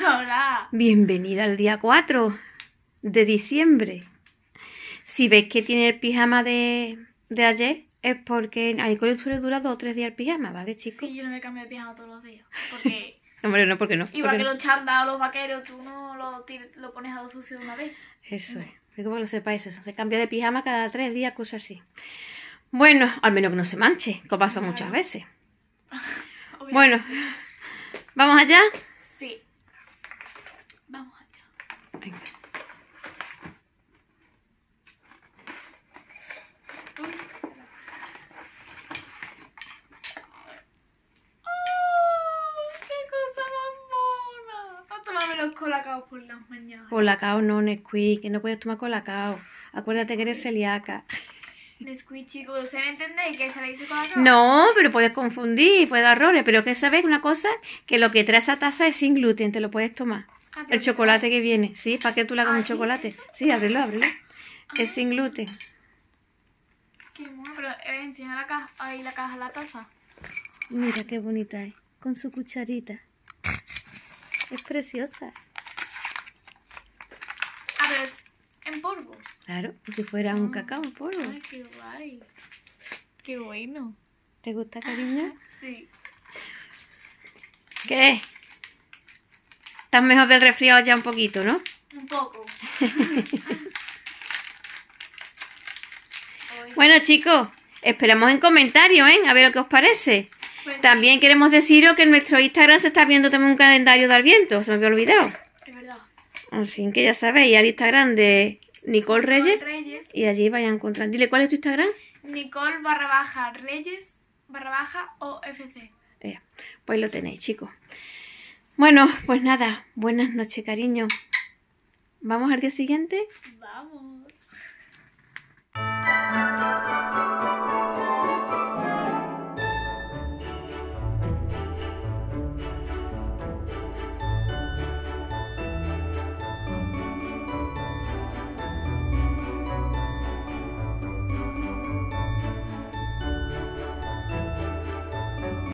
Hola. Bienvenida al día 4 de diciembre. Si ves que tiene el pijama de, de ayer, es porque al cole suele durar dos o tres días el pijama, ¿vale, chicos? Sí, yo no me cambio de pijama todos los días. Porque... Hombre, no, porque no. Igual que los chandas o los vaqueros, tú no lo, lo pones a lo sucio de una vez. Eso es. es. Como lo sepáis, eso. se cambia de pijama cada tres días, cosas así. Bueno, al menos que no se manche, que pasa muchas veces. Bueno, ¿vamos allá? colacao por las mañanas. Colacao no, Nesquik, que no puedes tomar colacao. Acuérdate que eres celíaca. Nesquik, chicos, me entendéis? que se le dice colacao? No, pero puedes confundir, puedes dar errores. Pero que sabes una cosa, que lo que trae esa taza es sin gluten, te lo puedes tomar. Ah, el chocolate que viene, ¿sí? ¿Para que tú la comes ah, chocolate? Sí, ábrelo, ábrelo. Es ah. sin gluten. Qué bueno, pero eh, la caja, ahí la caja, la taza. Mira qué bonita es, con su cucharita. Es preciosa. A ver, en polvo. Claro, si fuera un ah. cacao en polvo. Ay, qué guay. Qué bueno. ¿Te gusta, cariño? sí. ¿Qué? Estás mejor del resfriado ya un poquito, ¿no? Un poco. bueno, chicos, esperamos en comentarios, ¿eh? A ver lo que os parece. También queremos deciros que en nuestro Instagram se está viendo también un calendario de viento Se me había olvidado. Es verdad. Así que ya sabéis, al Instagram de Nicole Reyes, Y allí vayan a encontrar. Dile, ¿cuál es tu Instagram? Nicole barra baja Reyes barra baja OFC. Eh, pues lo tenéis, chicos. Bueno, pues nada. Buenas noches, cariño. ¿Vamos al día siguiente? Vamos.